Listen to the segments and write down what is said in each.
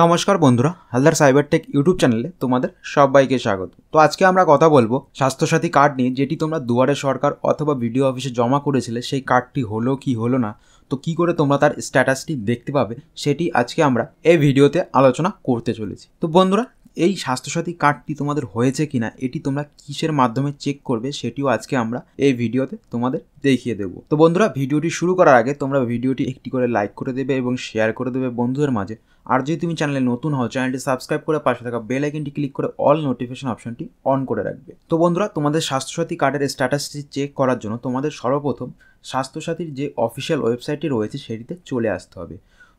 নমস্কার বন্ধুরা Haldar cyber take YouTube চ্যানেলে তোমাদের সবাইকে স্বাগত তো আজকে আমরা কথা বলবো স্বাস্থ্যসাথী কার্ড নিয়ে যেটি তোমরা দুয়ারে সরকার অথবা ভিডিও অফিসে জমা করেছিলে সেই কার্ডটি হলো কি হলো না তো কি করে তোমরা তার স্ট্যাটাসটি দেখতে পাবে সেটি আজকে আমরা এই ভিডিওতে আলোচনা করতে চলেছি তো বন্ধুরা এই স্বাস্থ্যসাথী কার্ডটি তোমাদের হয়েছে কিনা এটি তোমরা কিসের মাধ্যমে চেক করবে সেটিও আজকে আমরা এই ভিডিওতে তোমাদের দেখিয়ে দেবো তো বন্ধুরা ভিডিওটি শুরু করার আগে তোমরা ভিডিওটি একটি করে লাইক করে দেবে এবং শেয়ার করে দেবে বন্ধুদের মাঝে আর যদি তুমি চ্যানেলে নতুন হও চ্যানেলটি সাবস্ক্রাইব করে পাশে থাকা বেল আইকনটি ক্লিক করে অল নোটিফিকেশন অপশনটি অন করে রাখবে তো বন্ধুরা তোমাদের স্বাস্থ্যসাথী কার্ডের স্ট্যাটাসটি চেক করার জন্য তোমাদের সর্বপ্রথম স্বাস্থ্যসাথীর যে অফিসিয়াল ওয়েবসাইটটি রয়েছে সেটিতে চলে আসতে হবে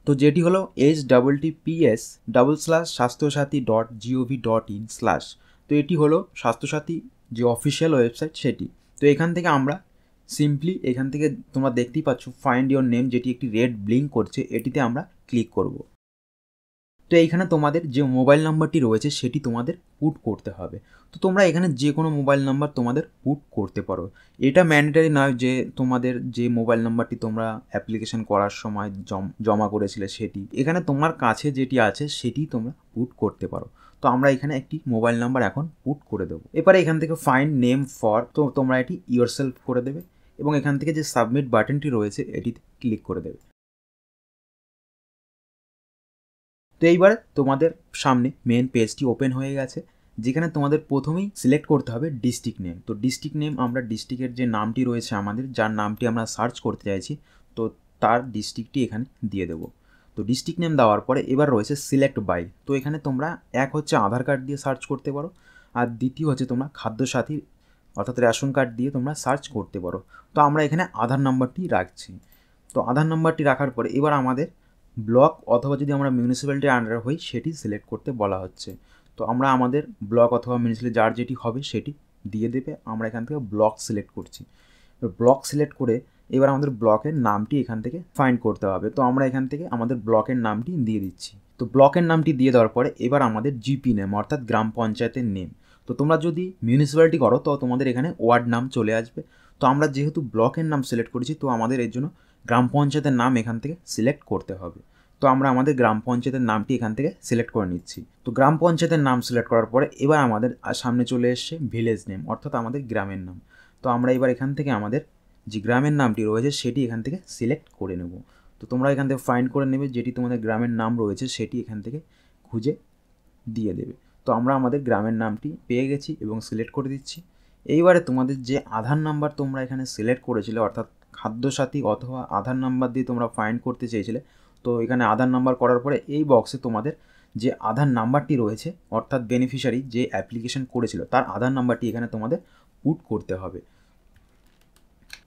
তো যেটি হলো H double T P S double slash Swasthyasathi dot gov dot in slash তো এটি হলো স্বাস্থ্যসাথী যে অফিসিয়াল ওয়েবসাইট সেটি তো এখান থেকে আমরা সিম্পলি এখান থেকে তোমরা দেখতেই পাচ্ছ ফাইন্ড ইয়োর নেম যেটি একটি রেড ব্লিঙ্ক করছে এটিতে আমরা ক্লিক করবো তো এইখানে তোমাদের যে মোবাইল নাম্বারটি রয়েছে সেটি তোমাদের পুট করতে হবে তো তোমরা এখানে যে কোনো মোবাইল নাম্বার তোমাদের পুট করতে পারো এটা ম্যান্ডেটারি নয় যে তোমাদের যে মোবাইল নাম্বারটি তোমরা অ্যাপ্লিকেশন করার সময় জমা করেছিলে সেটি এখানে তোমার কাছে যেটি আছে সেটি তোমরা পুট করতে পারো তো আমরা এখানে একটি মোবাইল নাম্বার এখন পুট করে দেবো এবারে এখান থেকে ফাইন নেম ফর তো তোমরা এটি ইয়োরসেলফ করে দেবে এবং এখান থেকে যে সাবমিট বাটনটি রয়েছে এটি ক্লিক করে দেবে তো এইবারে তোমাদের সামনে মেন পেজটি ওপেন হয়ে গেছে যেখানে তোমাদের প্রথমেই সিলেক্ট করতে হবে ডিস্ট্রিক্ট নেম তো ডিস্ট্রিক্ট নেম আমরা ডিস্ট্রিক্টের যে নামটি রয়েছে আমাদের যার নামটি আমরা সার্চ করতে চাইছি তো তার ডিস্ট্রিক্টটি এখানে দিয়ে দেবো তো ডিস্ট্রিক্ট নেম দেওয়ার পরে এবার রয়েছে সিলেক্ট বাই তো এখানে তোমরা এক হচ্ছে আধার কার্ড দিয়ে সার্চ করতে পারো আর দ্বিতীয় হচ্ছে তোমরা খাদ্যসাথীর অর্থাৎ রেশন কার্ড দিয়ে তোমরা সার্চ করতে পারো তো আমরা এখানে আধার নাম্বারটি রাখছি তো আধার নাম্বারটি রাখার পরে এবার আমাদের ব্লক অথবা যদি আমরা মিউনিসিপ্যালিটির আন্ডারে হই সেটি সিলেক্ট করতে বলা হচ্ছে তো আমরা আমাদের ব্লক অথবা মিউনিসিপ্যালিটি যার যেটি হবে সেটি দিয়ে দেবে আমরা এখান থেকে ব্লক সিলেক্ট করছি ব্লক সিলেক্ট করে এবার আমাদের ব্লকের নামটি এখান থেকে ফাইন্ড করতে হবে তো আমরা এখান থেকে আমাদের ব্লকের নামটি দিয়ে দিচ্ছি তো ব্লকের নামটি দিয়ে দেওয়ার পরে এবার আমাদের জিপি নেম অর্থাৎ গ্রাম পঞ্চায়েতের নেম তো তোমরা যদি মিউনিসিপ্যালিটি করো তো তোমাদের এখানে ওয়ার্ড নাম চলে আসবে তো আমরা যেহেতু ব্লকের নাম সিলেক্ট করেছি তো আমাদের এর জন্য গ্রাম পঞ্চায়েতের নাম এখান থেকে সিলেক্ট করতে হবে তো আমরা আমাদের গ্রাম পঞ্চায়েতের নামটি এখান থেকে সিলেক্ট করে নিচ্ছি তো গ্রাম পঞ্চায়েতের নাম সিলেক্ট করার পরে এবার আমাদের সামনে চলে এসছে ভিলেজ নেম অর্থাৎ আমাদের গ্রামের নাম তো আমরা এবার এখান থেকে আমাদের যে গ্রামের নামটি রয়েছে সেটি এখান থেকে সিলেক্ট করে নেব তো তোমরা এখান থেকে ফাইন্ড করে নেবে যেটি তোমাদের গ্রামের নাম রয়েছে সেটি এখান থেকে খুঁজে দিয়ে দেবে তো আমরা আমাদের গ্রামের নামটি পেয়ে গেছি এবং সিলেক্ট করে দিচ্ছি এইবারে তোমাদের যে আধার নাম্বার তোমরা এখানে সিলেক্ট করেছিলে অর্থাৎ খাদ্যসাথী অথবা আধার নাম্বার দিয়ে তোমরা ফাইন্ড করতে চেয়েছিলে তো এখানে আধার নাম্বার করার পরে এই বক্সে তোমাদের যে আধার নাম্বারটি রয়েছে অর্থাৎ বেনিফিশিয়ারি যে অ্যাপ্লিকেশন করেছিল তার আধার নাম্বারটি এখানে তোমাদের পুট করতে হবে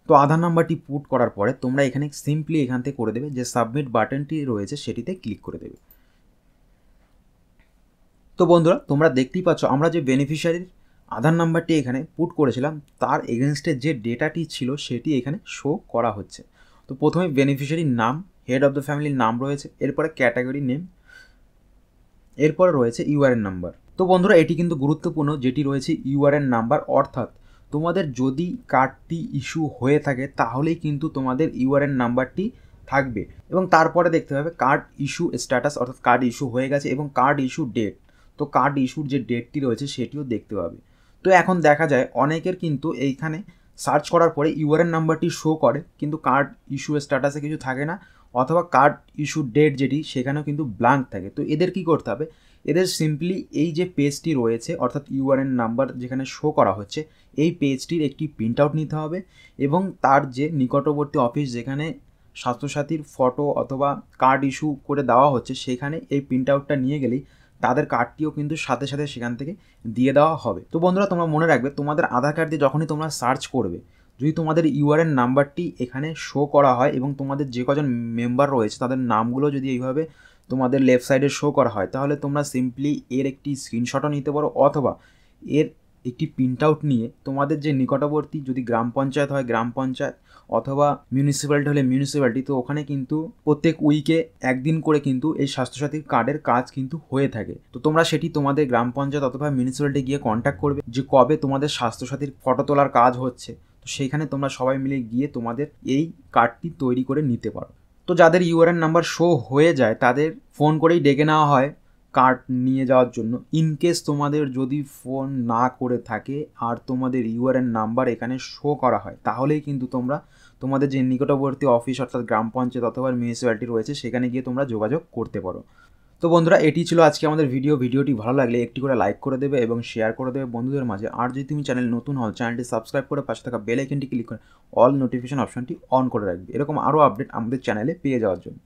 তো আধার নাম্বারটি পুট করার পরে তোমরা এখানে সিম্পলি এখান থেকে করে দেবে যে সাবমিট বাটনটি রয়েছে সেটিতে ক্লিক করে দেবে তো বন্ধুরা তোমরা দেখতেই পাচ্ছ আমরা যে বেনিফিশিয়ারির আধার নাম্বারটি এখানে পুট করেছিলাম তার এগেনস্টে যে ডেটাটি ছিল সেটি এখানে শো করা হচ্ছে তো প্রথমে বেনিফিশিয়ারির নাম হেড অফ দ্য ফ্যামিলির নাম রয়েছে এরপরে ক্যাটাগরি নেম এরপরে রয়েছে ইউআরএন নাম্বার তো বন্ধুরা এটি কিন্তু গুরুত্বপূর্ণ যেটি রয়েছে ইউআরএন নাম্বার অর্থাৎ তোমাদের যদি কার্ডটি ইস্যু হয়ে থাকে তাহলেই কিন্তু তোমাদের ইউআরএন নাম্বারটি থাকবে এবং তারপরে দেখতে হবে কার্ড ইস্যু স্ট্যাটাস অর্থাৎ কার্ড ইস্যু হয়ে গেছে এবং কার্ড ইস্যু ডেট তো কার্ড ইস্যুর যে ডেটটি রয়েছে সেটিও দেখতে পাবে তো এখন দেখা যায় অনেকের কিন্তু এইখানে সার্চ করার পরে ইউআরএন নাম্বারটি শো করে কিন্তু কার্ড ইস্যু স্ট্যাটাসে কিছু থাকে না অথবা কার্ড ইস্যু ডেট যেটি সেখানেও কিন্তু ব্ল্যাঙ্ক থাকে তো এদের কি করতে হবে এদের সিম্পলি এই যে পেজটি রয়েছে অর্থাৎ ইউআরএন নাম্বার যেখানে শো করা হচ্ছে এই পেজটির একটি প্রিন্ট আউট নিতে হবে এবং তার যে নিকটবর্তী অফিস যেখানে স্বাস্থ্যসাথীর ফটো অথবা কার্ড ইস্যু করে দেওয়া হচ্ছে সেখানে এই প্রিন্ট আউটটা নিয়ে গেলেই তাদের কার্ডটিও কিন্তু সাথে সাথে সেখান থেকে দিয়ে দেওয়া হবে তো বন্ধুরা তোমরা মনে রাখবে তোমাদের আধার কার্ড দিয়ে যখনই তোমরা সার্চ করবে যদি তোমাদের ইউআরএন নাম্বারটি এখানে শো করা হয় এবং তোমাদের যে কজন মেম্বার রয়েছে তাদের নামগুলো যদি এইভাবে তোমাদের লেফট সাইডে শো করা হয় তাহলে তোমরা সিম্পলি এর একটি স্ক্রিনশটও নিতে পারো অথবা এর একটি প্রিন্ট আউট নিয়ে তোমাদের যে নিকটবর্তী যদি গ্রাম পঞ্চায়েত হয় গ্রাম পঞ্চায়েত অথবা মিউনিসিপ্যালিটি হলে মিউনিসিপ্যালিটি তো ওখানে কিন্তু প্রত্যেক উইকে একদিন করে কিন্তু এই স্বাস্থ্যসাথী কার্ডের কাজ কিন্তু হয়ে থাকে তো তোমরা সেটি তোমাদের গ্রাম পঞ্চায়েত অথবা মিউনিসিপ্যালিটি গিয়ে কন্ট্যাক্ট করবে যে কবে তোমাদের স্বাস্থ্যসাথীর ফটো তোলার কাজ হচ্ছে তো সেইখানে তোমরা সবাই মিলে গিয়ে তোমাদের এই কার্ডটি তৈরি করে নিতে পারো তো যাদের ইউআরএন নাম্বার শো হয়ে যায় তাদের ফোন করেই ডেকে নেওয়া হয় কার্ড নিয়ে যাওয়ার জন্য ইনকেস তোমাদের যদি ফোন না করে থাকে আর তোমাদের ইউআরএন নাম্বার এখানে শো করা হয় তাহলেই কিন্তু তোমরা তোমাদের যে নিকটবর্তী অফিস অর্থাৎ গ্রাম পঞ্চায়েত অথবা মিউনিসিপ্যালিটি রয়েছে সেখানে গিয়ে তোমরা যোগাযোগ করতে পারো তো বন্ধুরা এটি ছিল আজকে আমাদের ভিডিও ভিডিওটি ভালো লাগলে একটি করে লাইক করে দেবে এবং শেয়ার করে দেবে বন্ধুদের মাঝে আর যদি তুমি চ্যানেল নতুন হও চ্যানেলটি সাবস্ক্রাইব করে পাশে থাকা বেল আইকনটি ক্লিক করে অল নোটিফিকেশন অপশনটি অন করে রাখবে এরকম আরও আপডেট আমাদের চ্যানেলে পেয়ে যাওয়ার জন্য